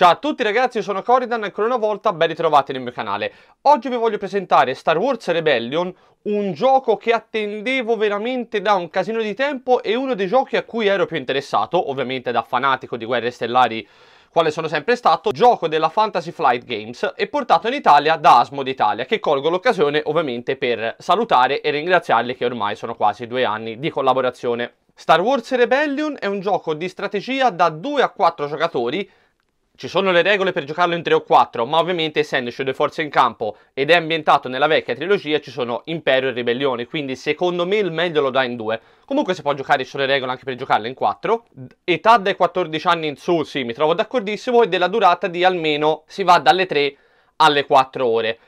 Ciao a tutti ragazzi, io sono Corridan e ancora una volta ben ritrovati nel mio canale. Oggi vi voglio presentare Star Wars Rebellion, un gioco che attendevo veramente da un casino di tempo e uno dei giochi a cui ero più interessato, ovviamente da fanatico di Guerre Stellari quale sono sempre stato, gioco della Fantasy Flight Games e portato in Italia da Asmo d'Italia, che colgo l'occasione ovviamente per salutare e ringraziarli che ormai sono quasi due anni di collaborazione. Star Wars Rebellion è un gioco di strategia da 2 a 4 giocatori ci sono le regole per giocarlo in 3 o 4, ma ovviamente essendoci due forze in campo ed è ambientato nella vecchia trilogia ci sono Impero e Ribellione, quindi secondo me il meglio lo dà in 2. Comunque si può giocare sulle regole anche per giocarle in 4. Età dai 14 anni in su, sì, mi trovo d'accordissimo, e della durata di almeno si va dalle 3 alle 4 ore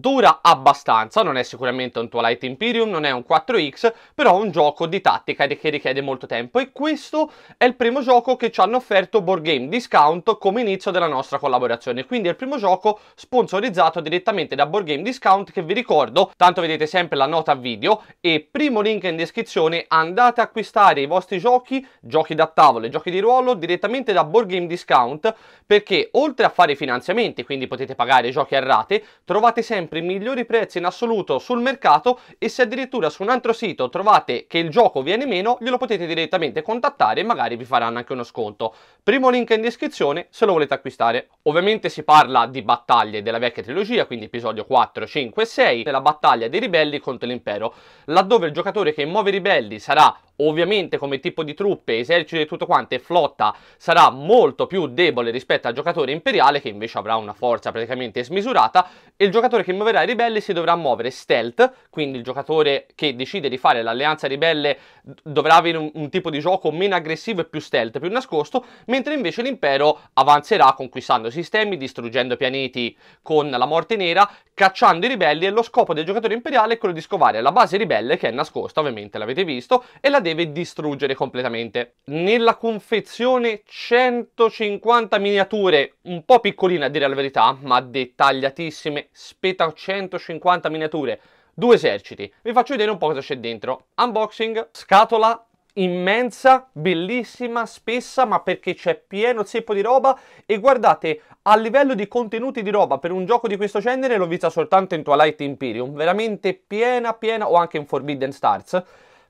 dura abbastanza, non è sicuramente un Twilight Imperium, non è un 4X, però è un gioco di tattica che richiede molto tempo e questo è il primo gioco che ci hanno offerto Board Game Discount come inizio della nostra collaborazione, quindi è il primo gioco sponsorizzato direttamente da Board Game Discount che vi ricordo, tanto vedete sempre la nota video e primo link in descrizione, andate a acquistare i vostri giochi, giochi da tavolo e giochi di ruolo direttamente da Board Game Discount perché oltre a fare i finanziamenti, quindi potete pagare i giochi a rate, trovate sempre sempre i migliori prezzi in assoluto sul mercato e se addirittura su un altro sito trovate che il gioco viene meno, glielo potete direttamente contattare e magari vi faranno anche uno sconto. Primo link in descrizione se lo volete acquistare. Ovviamente si parla di battaglie della vecchia trilogia, quindi episodio 4, 5 e 6, della battaglia dei ribelli contro l'impero, laddove il giocatore che muove i ribelli sarà Ovviamente come tipo di truppe, esercito e tutto quanto e flotta sarà molto più debole rispetto al giocatore imperiale che invece avrà una forza praticamente smisurata e il giocatore che muoverà i ribelli si dovrà muovere stealth, quindi il giocatore che decide di fare l'alleanza ribelle dovrà avere un, un tipo di gioco meno aggressivo e più stealth, più nascosto, mentre invece l'impero avanzerà conquistando sistemi, distruggendo pianeti con la morte nera, cacciando i ribelli e lo scopo del giocatore imperiale è quello di scovare la base ribelle che è nascosta, ovviamente l'avete visto, e la deve distruggere completamente. Nella confezione 150 miniature, un po' piccoline a dire la verità, ma dettagliatissime, spetta 150 miniature, due eserciti. Vi faccio vedere un po' cosa c'è dentro. Unboxing, scatola immensa, bellissima, spessa, ma perché c'è pieno zeppo di roba e guardate, a livello di contenuti di roba per un gioco di questo genere l'ho vista soltanto in Twilight Imperium, veramente piena piena o anche in Forbidden Stars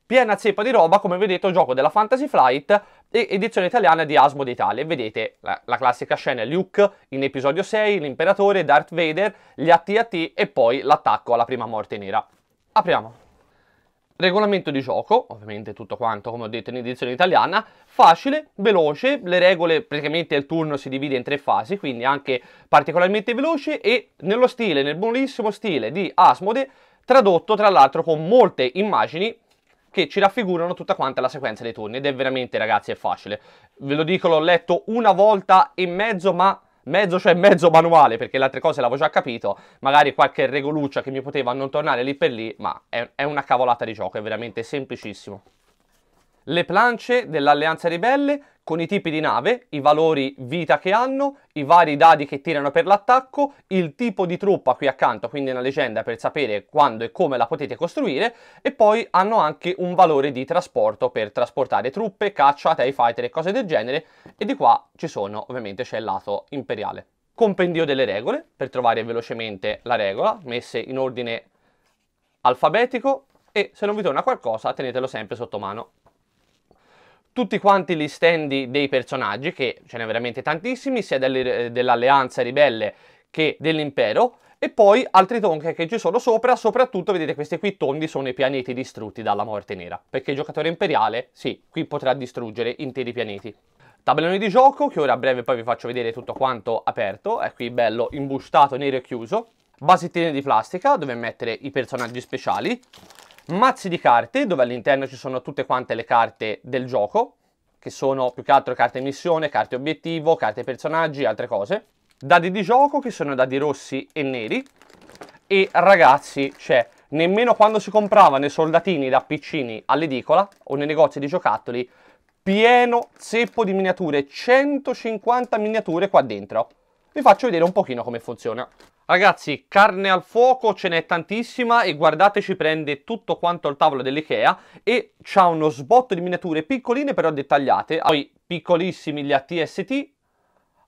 piena zeppa di roba, come vedete, un gioco della Fantasy Flight e edizione italiana di Asmo d'Italia. Vedete la, la, classica scena Luke in episodio 6, l'imperatore, Darth Vader, gli AT-AT e poi l'attacco alla prima morte nera. Apriamo. Regolamento di gioco, ovviamente tutto quanto come ho detto in edizione italiana, facile, veloce, le regole praticamente il turno si divide in tre fasi, quindi anche particolarmente veloce e nello stile, nel buonissimo stile di Asmode, tradotto tra l'altro con molte immagini che ci raffigurano tutta quanta la sequenza dei turni ed è veramente ragazzi è facile. Ve lo dico, l'ho letto una volta e mezzo ma mezzo cioè mezzo manuale perché le altre cose l'avevo già capito, magari qualche regoluccia che mi poteva non tornare lì per lì, ma è, è una cavolata di gioco, è veramente semplicissimo le planche dell'Alleanza Ribelle con i tipi di nave, i valori vita che hanno, i vari dadi che tirano per l'attacco, il tipo di truppa qui accanto, quindi una leggenda per sapere quando e come la potete costruire, e poi hanno anche un valore di trasporto per trasportare truppe, caccia, TIE fighter e cose del genere, e di qua ci sono, ovviamente c'è il lato imperiale. Compendio delle regole, per trovare velocemente la regola, messe in ordine alfabetico, e se non vi torna qualcosa tenetelo sempre sotto mano tutti quanti gli stand dei personaggi, che ce n'è veramente tantissimi, sia eh, dell'Alleanza Ribelle che dell'Impero, e poi altri tonche che ci sono sopra, soprattutto vedete questi qui tondi sono i pianeti distrutti dalla morte nera, perché il giocatore imperiale, sì, qui potrà distruggere interi pianeti. Tabellone di gioco, che ora a breve poi vi faccio vedere tutto quanto aperto, è qui bello imbustato, nero e chiuso. Vasettine di plastica, dove mettere i personaggi speciali mazzi di carte dove all'interno ci sono tutte quante le carte del gioco, che sono più che altro carte missione, carte obiettivo, carte personaggi, e altre cose. Dadi di gioco che sono dadi rossi e neri. E ragazzi, cioè, nemmeno quando si compravano i soldatini da piccini all'edicola o nei negozi di giocattoli, pieno zeppo di miniature, 150 miniature qua dentro. Vi faccio vedere un pochino come funziona. Ragazzi, carne al fuoco ce n'è tantissima e guardate ci prende tutto quanto il tavolo dell'Ikea e c'ha uno sbotto di miniature piccoline però dettagliate, poi piccolissimi gli ATST,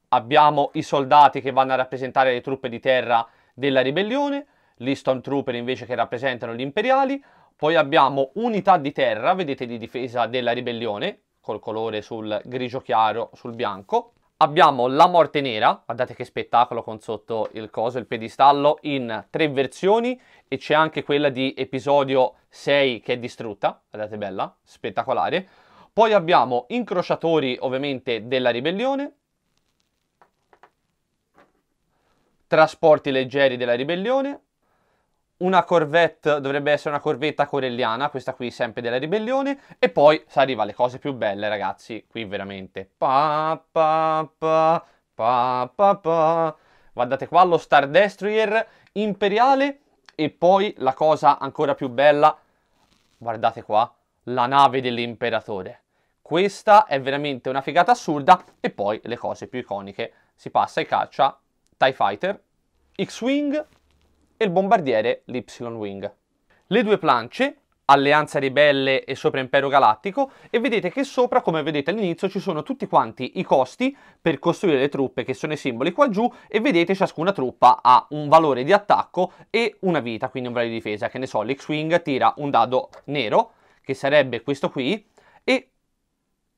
abbiamo i soldati che vanno a rappresentare le truppe di terra della ribellione, gli Stone Trooper invece che rappresentano gli imperiali, poi abbiamo unità di terra, vedete di difesa della ribellione, col colore sul grigio chiaro sul bianco, Abbiamo la morte nera, guardate che spettacolo con sotto il coso, il piedistallo, in tre versioni e c'è anche quella di episodio 6 che è distrutta, guardate bella, spettacolare. Poi abbiamo incrociatori ovviamente della ribellione, trasporti leggeri della ribellione, una Corvette, dovrebbe essere una Corvetta corelliana, questa qui sempre della ribellione, e poi si arriva alle cose più belle ragazzi, qui veramente. Pa, pa, pa, pa, pa, pa. Guardate qua lo Star Destroyer imperiale e poi la cosa ancora più bella, guardate qua, la nave dell'imperatore. Questa è veramente una figata assurda e poi le cose più iconiche. Si passa e caccia TIE Fighter, X-Wing, e il bombardiere l'Y-Wing. Le due planche, Alleanza Ribelle e sopra Impero Galattico, e vedete che sopra, come vedete all'inizio, ci sono tutti quanti i costi per costruire le truppe che sono i simboli qua giù e vedete ciascuna truppa ha un valore di attacco e una vita, quindi un valore di difesa. Che ne so, l'X-Wing tira un dado nero, che sarebbe questo qui, e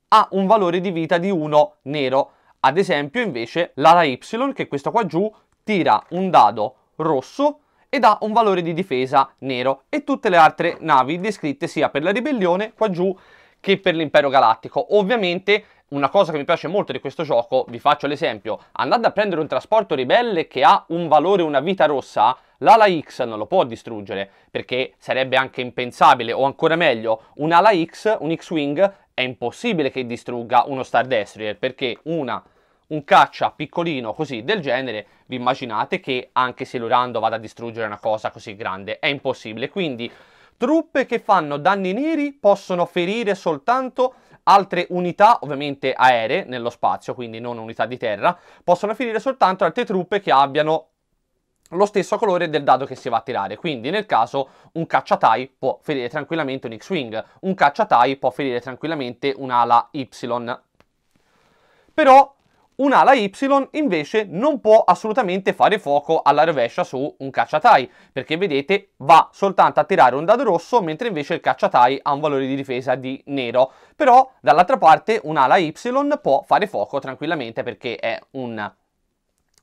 ha un valore di vita di 1 nero. Ad esempio, invece, l'ala Y, che è questo qua giù, tira un dado rosso ed ha un valore di difesa nero e tutte le altre navi descritte sia per la ribellione qua giù che per l'impero galattico. Ovviamente una cosa che mi piace molto di questo gioco, vi faccio l'esempio, andando a prendere un trasporto ribelle che ha un valore, una vita rossa, l'ala X non lo può distruggere, perché sarebbe anche impensabile, o ancora meglio, un'ala X, un X-Wing, è impossibile che distrugga uno Star Destroyer, perché una un caccia piccolino così del genere, vi immaginate che anche se l'Urando vada a distruggere una cosa così grande, è impossibile. Quindi truppe che fanno danni neri possono ferire soltanto altre unità, ovviamente aeree, nello spazio, quindi non unità di terra, possono ferire soltanto altre truppe che abbiano lo stesso colore del dado che si va a tirare, quindi nel caso un cacciatai può ferire tranquillamente un X-Wing, un cacciatai può ferire tranquillamente un'ala Y. Però Un'ala Y invece non può assolutamente fare fuoco alla rovescia su un cacciatai, perché vedete va soltanto a tirare un dado rosso, mentre invece il cacciatai ha un valore di difesa di nero. Però dall'altra parte un'ala Y può fare fuoco tranquillamente perché è un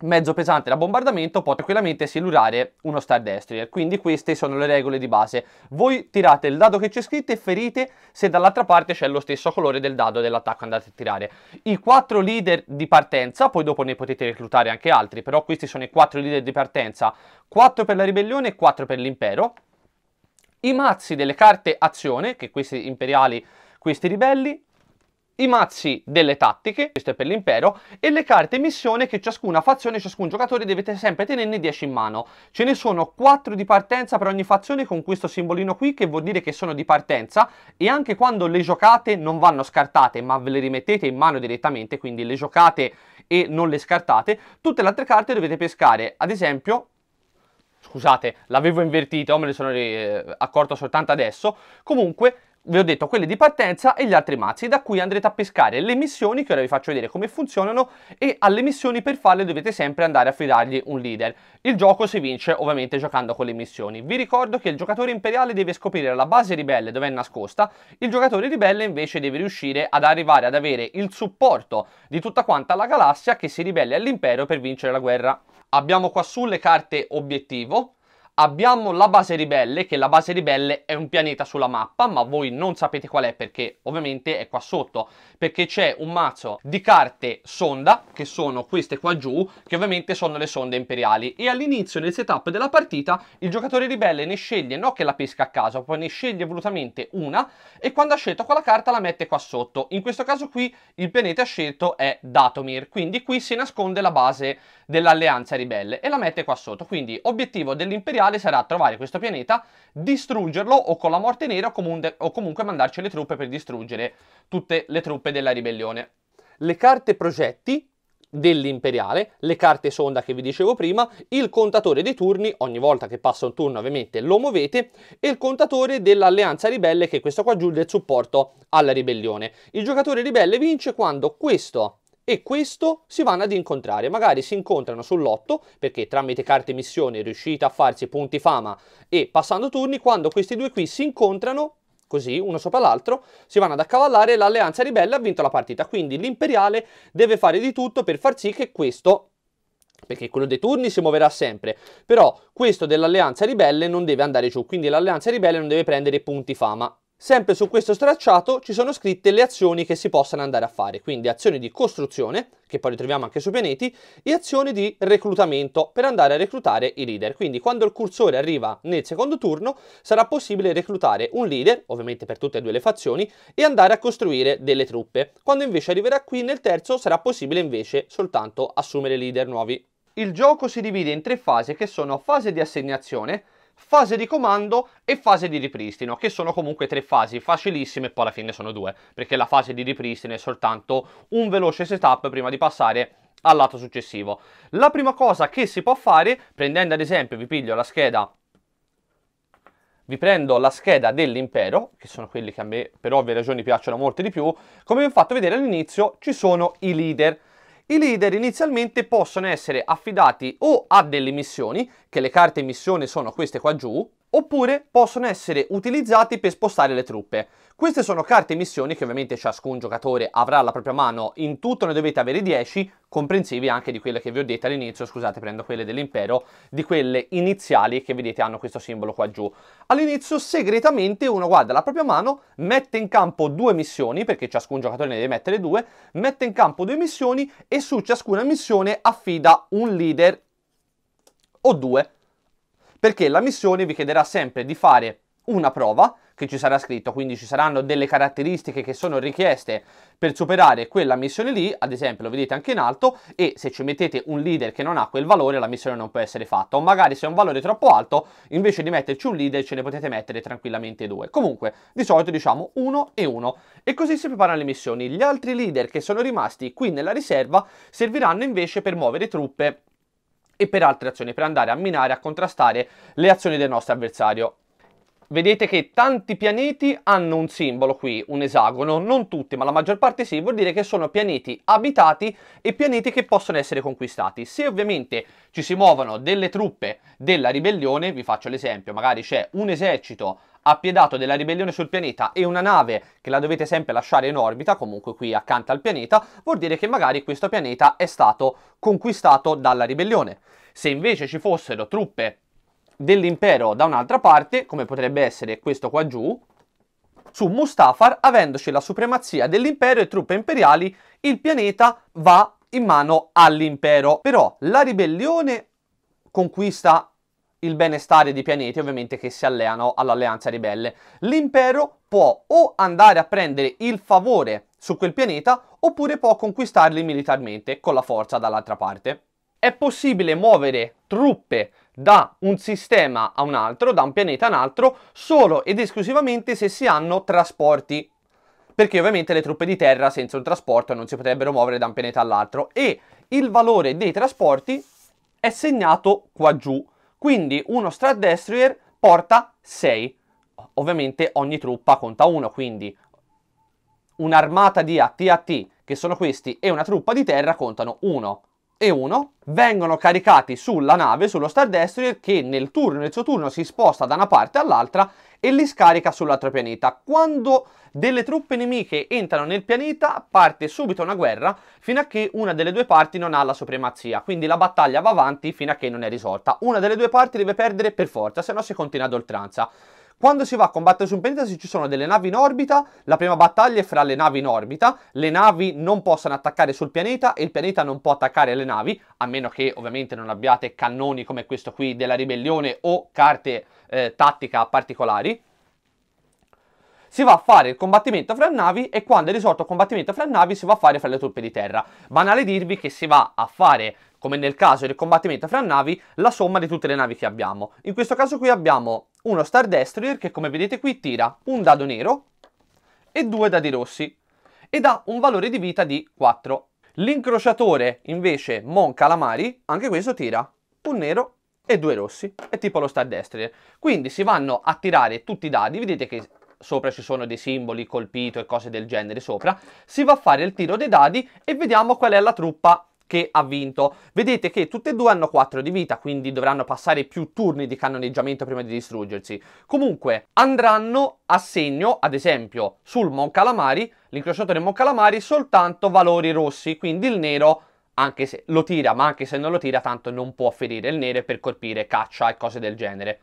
mezzo pesante da bombardamento può tranquillamente silurare uno Star Destroyer, quindi queste sono le regole di base. Voi tirate il dado che c'è scritto e ferite se dall'altra parte c'è lo stesso colore del dado dell'attacco andate a tirare. I quattro leader di partenza, poi dopo ne potete reclutare anche altri, però questi sono i quattro leader di partenza, Quattro per la ribellione e quattro per l'impero. I mazzi delle carte azione, che questi imperiali, questi ribelli, i mazzi delle tattiche, questo è per l'impero, e le carte missione che ciascuna fazione, ciascun giocatore deve sempre tenerne 10 in mano. Ce ne sono 4 di partenza per ogni fazione con questo simbolino qui che vuol dire che sono di partenza e anche quando le giocate non vanno scartate ma ve le rimettete in mano direttamente, quindi le giocate e non le scartate, tutte le altre carte dovete pescare, ad esempio scusate, l'avevo invertito, me ne sono eh, accorto soltanto adesso. Comunque, vi ho detto quelle di partenza e gli altri mazzi, da cui andrete a pescare le missioni, che ora vi faccio vedere come funzionano, e alle missioni per farle dovete sempre andare a fidargli un leader. Il gioco si vince ovviamente giocando con le missioni. Vi ricordo che il giocatore imperiale deve scoprire la base ribelle dove è nascosta, il giocatore ribelle invece deve riuscire ad arrivare ad avere il supporto di tutta quanta la galassia che si ribelle all'impero per vincere la guerra. Abbiamo qua su le carte obiettivo, Abbiamo la base ribelle, che la base ribelle è un pianeta sulla mappa, ma voi non sapete qual è perché ovviamente è qua sotto, perché c'è un mazzo di carte sonda, che sono queste qua giù, che ovviamente sono le sonde imperiali, e all'inizio nel setup della partita il giocatore ribelle ne sceglie, non che la pesca a caso, poi ne sceglie volutamente una, e quando ha scelto quella carta la mette qua sotto. In questo caso qui il pianeta scelto è Datomir, quindi qui si nasconde la base dell'alleanza ribelle e la mette qua sotto. Quindi obiettivo dell'imperiale sarà trovare questo pianeta, distruggerlo o con la morte nera o, o comunque mandarci le truppe per distruggere tutte le truppe della ribellione. Le carte progetti dell'imperiale, le carte sonda che vi dicevo prima, il contatore dei turni, ogni volta che passa un turno ovviamente lo muovete, e il contatore dell'alleanza ribelle che questo qua giù del supporto alla ribellione. Il giocatore ribelle vince quando questo e questo si vanno ad incontrare. Magari si incontrano sull'8 perché tramite carte missione riuscite a farsi punti fama e passando turni, quando questi due qui si incontrano, così uno sopra l'altro, si vanno ad accavallare e l'alleanza ribelle ha vinto la partita. Quindi l'imperiale deve fare di tutto per far sì che questo perché quello dei turni si muoverà sempre, però questo dell'alleanza ribelle non deve andare giù, quindi l'alleanza ribelle non deve prendere punti fama, Sempre su questo stracciato ci sono scritte le azioni che si possono andare a fare, quindi azioni di costruzione, che poi ritroviamo anche sui pianeti, e azioni di reclutamento per andare a reclutare i leader. Quindi quando il cursore arriva nel secondo turno sarà possibile reclutare un leader, ovviamente per tutte e due le fazioni, e andare a costruire delle truppe. Quando invece arriverà qui nel terzo sarà possibile invece soltanto assumere leader nuovi. Il gioco si divide in tre fasi che sono fase di assegnazione, fase di comando e fase di ripristino, che sono comunque tre fasi facilissime e poi alla fine sono due, perché la fase di ripristino è soltanto un veloce setup prima di passare al lato successivo. La prima cosa che si può fare, prendendo ad esempio, vi piglio la scheda vi prendo la scheda dell'impero, che sono quelli che a me per ovvie ragioni piacciono molto di più, come vi ho fatto vedere all'inizio ci sono i leader, i leader inizialmente possono essere affidati o a delle missioni, che le carte missione sono queste qua giù, oppure possono essere utilizzati per spostare le truppe. Queste sono carte e missioni che ovviamente ciascun giocatore avrà alla propria mano, in tutto ne dovete avere 10, comprensivi anche di quelle che vi ho detto all'inizio, scusate prendo quelle dell'impero, di quelle iniziali che vedete hanno questo simbolo qua giù. All'inizio segretamente uno guarda la propria mano, mette in campo due missioni, perché ciascun giocatore ne deve mettere due, mette in campo due missioni e su ciascuna missione affida un leader o due perché la missione vi chiederà sempre di fare una prova che ci sarà scritto, quindi ci saranno delle caratteristiche che sono richieste per superare quella missione lì, ad esempio lo vedete anche in alto, e se ci mettete un leader che non ha quel valore la missione non può essere fatta, o magari se è un valore troppo alto, invece di metterci un leader ce ne potete mettere tranquillamente due. Comunque, di solito diciamo uno e uno, e così si preparano le missioni. Gli altri leader che sono rimasti qui nella riserva serviranno invece per muovere truppe e per altre azioni, per andare a minare, a contrastare le azioni del nostro avversario. Vedete che tanti pianeti hanno un simbolo qui, un esagono, non tutti ma la maggior parte sì, vuol dire che sono pianeti abitati e pianeti che possono essere conquistati. Se ovviamente ci si muovono delle truppe della ribellione, vi faccio l'esempio, magari c'è un esercito appiedato della ribellione sul pianeta e una nave che la dovete sempre lasciare in orbita, comunque qui accanto al pianeta, vuol dire che magari questo pianeta è stato conquistato dalla ribellione. Se invece ci fossero truppe dell'impero da un'altra parte, come potrebbe essere questo qua giù, su Mustafar, avendoci la supremazia dell'impero e truppe imperiali, il pianeta va in mano all'impero. Però la ribellione conquista il benestare dei pianeti ovviamente che si alleano all'alleanza ribelle. L'impero può o andare a prendere il favore su quel pianeta oppure può conquistarli militarmente con la forza dall'altra parte. È possibile muovere truppe da un sistema a un altro, da un pianeta a un altro, solo ed esclusivamente se si hanno trasporti perché ovviamente le truppe di terra senza un trasporto non si potrebbero muovere da un pianeta all'altro e il valore dei trasporti è segnato qua giù quindi uno Strat Destroyer porta 6. Ovviamente ogni truppa conta 1, quindi un'armata di AT-AT, che sono questi, e una truppa di terra contano 1 e 1 vengono caricati sulla nave, sullo Star Destroyer, che nel turno, nel suo turno, si sposta da una parte all'altra e li scarica sull'altro pianeta. Quando delle truppe nemiche entrano nel pianeta, parte subito una guerra fino a che una delle due parti non ha la supremazia. Quindi la battaglia va avanti fino a che non è risolta. Una delle due parti deve perdere per forza, se no si continua ad oltranza. Quando si va a combattere su un pianeta se ci sono delle navi in orbita, la prima battaglia è fra le navi in orbita, le navi non possono attaccare sul pianeta e il pianeta non può attaccare le navi, a meno che ovviamente non abbiate cannoni come questo qui della ribellione o carte eh, tattica particolari. Si va a fare il combattimento fra navi e quando è risolto il combattimento fra navi si va a fare fra le truppe di terra. Banale dirvi che si va a fare come nel caso del combattimento fra navi, la somma di tutte le navi che abbiamo. In questo caso qui abbiamo uno Star Destroyer che come vedete qui tira un dado nero e due dadi rossi ed ha un valore di vita di 4. L'incrociatore invece Mon Calamari, anche questo tira un nero e due rossi, è tipo lo Star Destroyer. Quindi si vanno a tirare tutti i dadi, vedete che sopra ci sono dei simboli colpito e cose del genere sopra, si va a fare il tiro dei dadi e vediamo qual è la truppa che ha vinto. Vedete che tutte e due hanno 4 di vita, quindi dovranno passare più turni di cannoneggiamento prima di distruggersi. Comunque, andranno a segno, ad esempio, sul Mon Calamari, l'incrociatore Mon Calamari, soltanto valori rossi, quindi il nero anche se lo tira, ma anche se non lo tira, tanto non può ferire il nero per colpire caccia e cose del genere.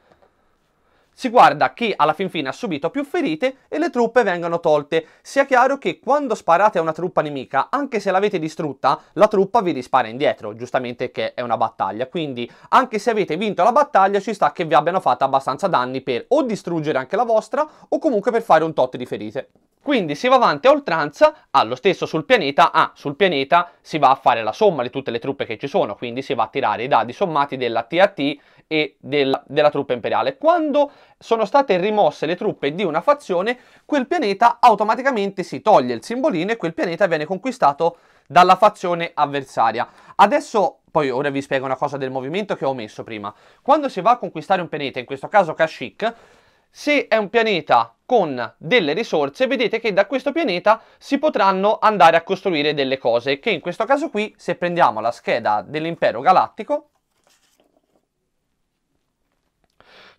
Si guarda chi alla fin fine ha subito più ferite e le truppe vengono tolte. Sia chiaro che quando sparate a una truppa nemica, anche se l'avete distrutta, la truppa vi rispara indietro, giustamente che è una battaglia. Quindi anche se avete vinto la battaglia ci sta che vi abbiano fatto abbastanza danni per o distruggere anche la vostra o comunque per fare un tot di ferite. Quindi si va avanti a oltranza, ha ah, lo stesso sul pianeta, ah, sul pianeta si va a fare la somma di tutte le truppe che ci sono, quindi si va a tirare i dadi sommati della TAT e del, della truppa imperiale. Quando sono state rimosse le truppe di una fazione, quel pianeta automaticamente si toglie il simbolino e quel pianeta viene conquistato dalla fazione avversaria. Adesso poi ora vi spiego una cosa del movimento che ho messo prima. Quando si va a conquistare un pianeta, in questo caso Kashyyyk, se è un pianeta con delle risorse, vedete che da questo pianeta si potranno andare a costruire delle cose, che in questo caso qui, se prendiamo la scheda dell'impero galattico,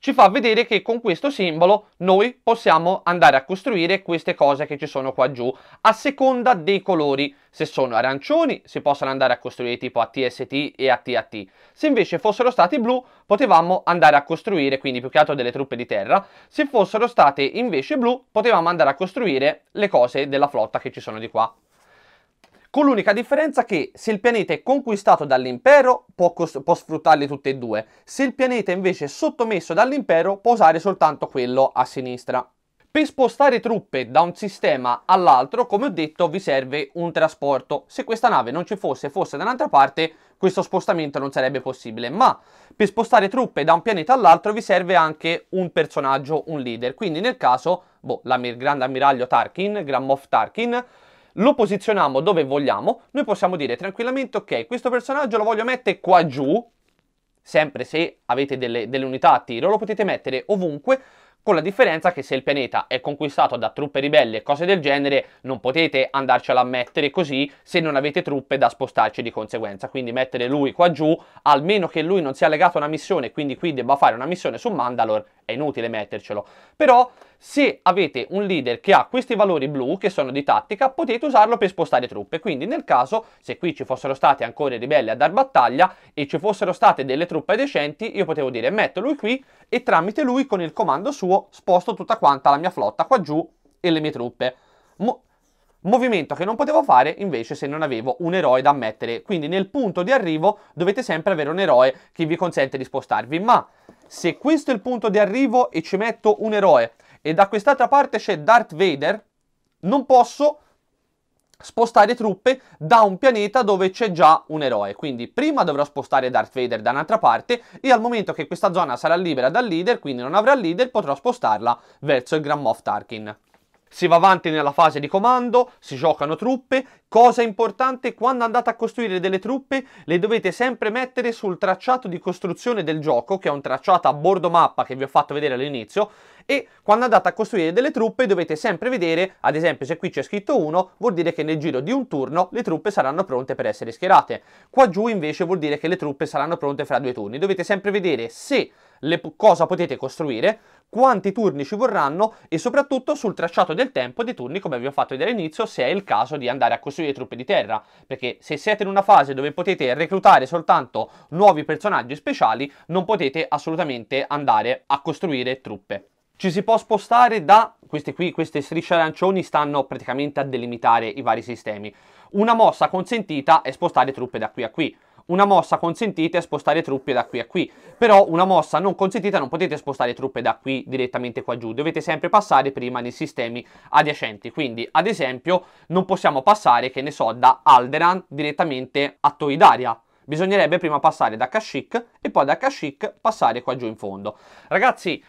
ci fa vedere che con questo simbolo noi possiamo andare a costruire queste cose che ci sono qua giù a seconda dei colori. Se sono arancioni si possono andare a costruire tipo ATST e ATAT. Se invece fossero stati blu potevamo andare a costruire quindi più che altro delle truppe di terra. Se fossero state invece blu potevamo andare a costruire le cose della flotta che ci sono di qua con l'unica differenza che se il pianeta è conquistato dall'impero può, può sfruttarli tutti e due, se il pianeta invece è sottomesso dall'impero può usare soltanto quello a sinistra. Per spostare truppe da un sistema all'altro, come ho detto, vi serve un trasporto. Se questa nave non ci fosse, fosse da un'altra parte, questo spostamento non sarebbe possibile. Ma per spostare truppe da un pianeta all'altro vi serve anche un personaggio, un leader. Quindi nel caso, boh, l'amir grande ammiraglio Tarkin, Grand Moff Tarkin, lo posizioniamo dove vogliamo, noi possiamo dire tranquillamente ok, questo personaggio lo voglio mettere qua giù, sempre se avete delle, delle unità a tiro, lo potete mettere ovunque, con la differenza che se il pianeta è conquistato da truppe ribelli e cose del genere non potete andarcela a mettere così se non avete truppe da spostarci di conseguenza, quindi mettere lui qua giù, almeno che lui non sia legato a una missione, quindi qui debba fare una missione su Mandalore, è inutile mettercelo. Però se avete un leader che ha questi valori blu, che sono di tattica, potete usarlo per spostare truppe. Quindi nel caso, se qui ci fossero stati ancora i ribelli a dar battaglia e ci fossero state delle truppe decenti, io potevo dire metto lui qui e tramite lui con il comando suo sposto tutta quanta la mia flotta qua giù e le mie truppe. Mo movimento che non potevo fare invece se non avevo un eroe da mettere. Quindi nel punto di arrivo dovete sempre avere un eroe che vi consente di spostarvi. Ma se questo è il punto di arrivo e ci metto un eroe e da quest'altra parte c'è Darth Vader, non posso spostare truppe da un pianeta dove c'è già un eroe. Quindi prima dovrò spostare Darth Vader da un'altra parte e al momento che questa zona sarà libera dal leader, quindi non avrà leader, potrò spostarla verso il Grand Moff Tarkin si va avanti nella fase di comando, si giocano truppe. Cosa importante, quando andate a costruire delle truppe le dovete sempre mettere sul tracciato di costruzione del gioco, che è un tracciato a bordo mappa che vi ho fatto vedere all'inizio, e quando andate a costruire delle truppe dovete sempre vedere, ad esempio se qui c'è scritto 1, vuol dire che nel giro di un turno le truppe saranno pronte per essere schierate. Qua giù invece vuol dire che le truppe saranno pronte fra due turni. Dovete sempre vedere se le, cosa potete costruire, quanti turni ci vorranno e soprattutto sul tracciato del tempo dei turni come vi ho fatto vedere all'inizio se è il caso di andare a costruire truppe di terra perché se siete in una fase dove potete reclutare soltanto nuovi personaggi speciali non potete assolutamente andare a costruire truppe. Ci si può spostare da queste qui, queste strisce arancioni stanno praticamente a delimitare i vari sistemi. Una mossa consentita è spostare truppe da qui a qui. Una mossa consentita è spostare truppe da qui a qui, però una mossa non consentita non potete spostare truppe da qui direttamente qua giù, dovete sempre passare prima nei sistemi adiacenti, quindi ad esempio non possiamo passare, che ne so, da Alderan direttamente a Toidaria, bisognerebbe prima passare da Kashyyyk e poi da Kashyyyk passare qua giù in fondo. Ragazzi,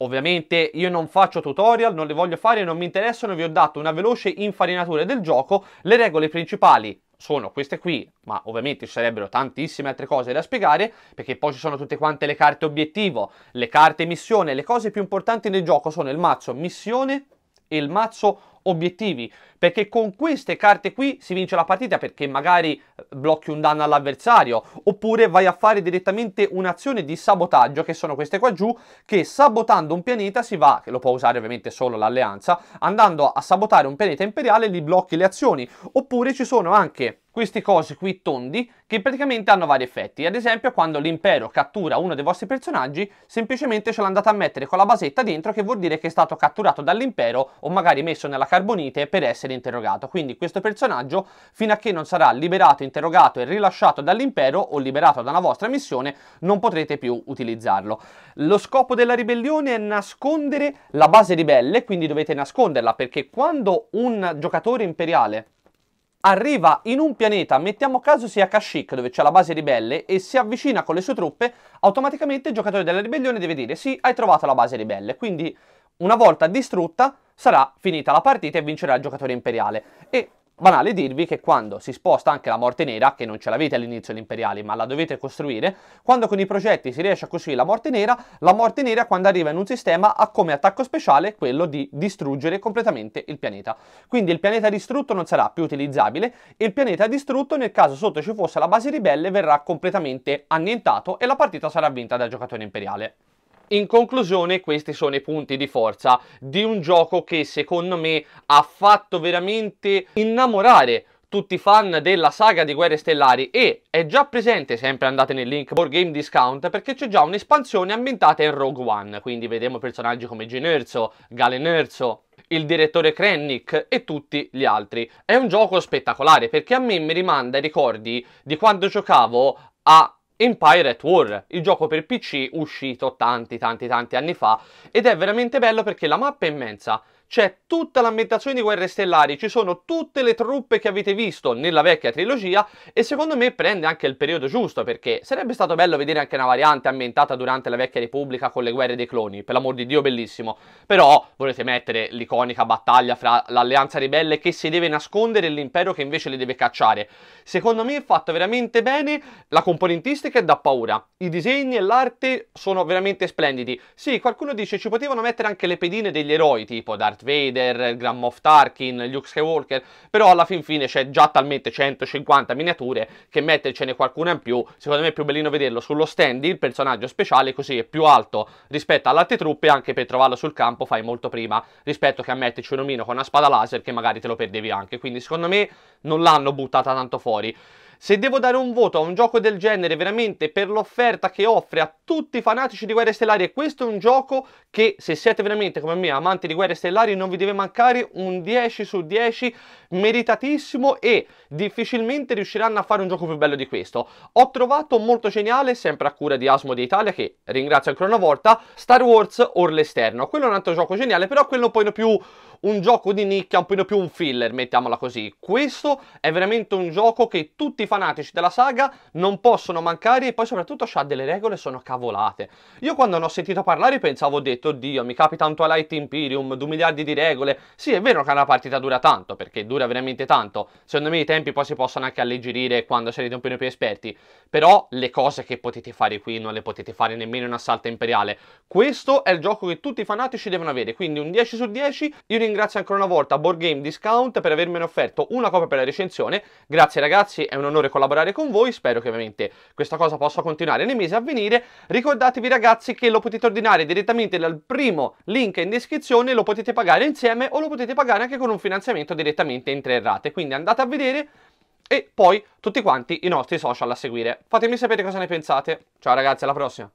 Ovviamente io non faccio tutorial, non le voglio fare, non mi interessano, vi ho dato una veloce infarinatura del gioco, le regole principali sono queste qui, ma ovviamente ci sarebbero tantissime altre cose da spiegare, perché poi ci sono tutte quante le carte obiettivo, le carte missione, le cose più importanti nel gioco sono il mazzo missione e il mazzo obiettivi, perché con queste carte qui si vince la partita perché magari eh, blocchi un danno all'avversario, oppure vai a fare direttamente un'azione di sabotaggio, che sono queste qua giù, che sabotando un pianeta si va, che lo può usare ovviamente solo l'alleanza, andando a sabotare un pianeta imperiale gli blocchi le azioni, oppure ci sono anche queste cose qui tondi che praticamente hanno vari effetti. Ad esempio, quando l'impero cattura uno dei vostri personaggi, semplicemente ce l'andate a mettere con la basetta dentro, che vuol dire che è stato catturato dall'impero o magari messo nella carbonite per essere interrogato. Quindi questo personaggio, fino a che non sarà liberato, interrogato e rilasciato dall'impero o liberato da una vostra missione, non potrete più utilizzarlo. Lo scopo della ribellione è nascondere la base ribelle, quindi dovete nasconderla perché quando un giocatore imperiale arriva in un pianeta, mettiamo caso sia Kashyyyk dove c'è la base ribelle e si avvicina con le sue truppe, automaticamente il giocatore della ribellione deve dire sì, hai trovato la base ribelle, quindi una volta distrutta sarà finita la partita e vincerà il giocatore imperiale. E banale dirvi che quando si sposta anche la morte nera, che non ce l'avete all'inizio gli imperiali, ma la dovete costruire, quando con i progetti si riesce a costruire la morte nera, la morte nera quando arriva in un sistema ha come attacco speciale quello di distruggere completamente il pianeta. Quindi il pianeta distrutto non sarà più utilizzabile e il pianeta distrutto nel caso sotto ci fosse la base ribelle verrà completamente annientato e la partita sarà vinta dal giocatore imperiale. In conclusione questi sono i punti di forza di un gioco che secondo me ha fatto veramente innamorare tutti i fan della saga di Guerre Stellari e è già presente, sempre andate nel link Board Game Discount, perché c'è già un'espansione ambientata in Rogue One, quindi vedremo personaggi come Gene Erso, Galen Erso, il direttore Krennic e tutti gli altri. È un gioco spettacolare perché a me mi rimanda i ricordi di quando giocavo a Empire at War, il gioco per PC uscito tanti tanti tanti anni fa ed è veramente bello perché la mappa è immensa, c'è tutta l'ambientazione di Guerre Stellari, ci sono tutte le truppe che avete visto nella vecchia trilogia e secondo me prende anche il periodo giusto perché sarebbe stato bello vedere anche una variante ambientata durante la vecchia Repubblica con le guerre dei cloni, per l'amor di Dio bellissimo, però volete mettere l'iconica battaglia fra l'alleanza ribelle che si deve nascondere e l'impero che invece le deve cacciare. Secondo me è fatto veramente bene, la componentistica è da paura, i disegni e l'arte sono veramente splendidi. Sì, qualcuno dice ci potevano mettere anche le pedine degli eroi tipo Darth Darth Vader, Grand Moff Tarkin, Luke Skywalker, però alla fin fine c'è già talmente 150 miniature che mettercene qualcuna in più, secondo me è più bellino vederlo sullo stand, il personaggio speciale, così è più alto rispetto alle altre truppe, anche per trovarlo sul campo fai molto prima rispetto che a metterci un omino con una spada laser che magari te lo perdevi anche, quindi secondo me non l'hanno buttata tanto fuori. Se devo dare un voto a un gioco del genere, veramente per l'offerta che offre a tutti i fanatici di Guerre Stellari, e questo è un gioco che se siete veramente come me amanti di Guerre Stellari non vi deve mancare un 10 su 10 meritatissimo e difficilmente riusciranno a fare un gioco più bello di questo. Ho trovato molto geniale, sempre a cura di Asmo di Italia, che ringrazio ancora una volta, Star Wars Orlesterno. Quello è un altro gioco geniale, però quello un poi più un gioco di nicchia, un po' più un filler, mettiamola così. Questo è veramente un gioco che tutti i fanatici della saga non possono mancare e poi soprattutto ha delle regole sono cavolate. Io quando ne ho sentito parlare pensavo, ho detto, oddio, mi capita un Twilight Imperium, due miliardi di regole. Sì, è vero che una partita dura tanto, perché dura veramente tanto. Secondo me i tempi poi si possono anche alleggerire quando siete un po' più esperti. Però le cose che potete fare qui non le potete fare nemmeno in una salta imperiale. Questo è il gioco che tutti i fanatici devono avere, quindi un 10 su 10, io ringrazio ancora una volta Board Game Discount per avermi offerto una copia per la recensione. Grazie ragazzi, è un onore collaborare con voi, spero che ovviamente questa cosa possa continuare nei mesi a venire. Ricordatevi ragazzi che lo potete ordinare direttamente dal primo link in descrizione, lo potete pagare insieme o lo potete pagare anche con un finanziamento direttamente in tre rate. Quindi andate a vedere e poi tutti quanti i nostri social a seguire. Fatemi sapere cosa ne pensate. Ciao ragazzi, alla prossima!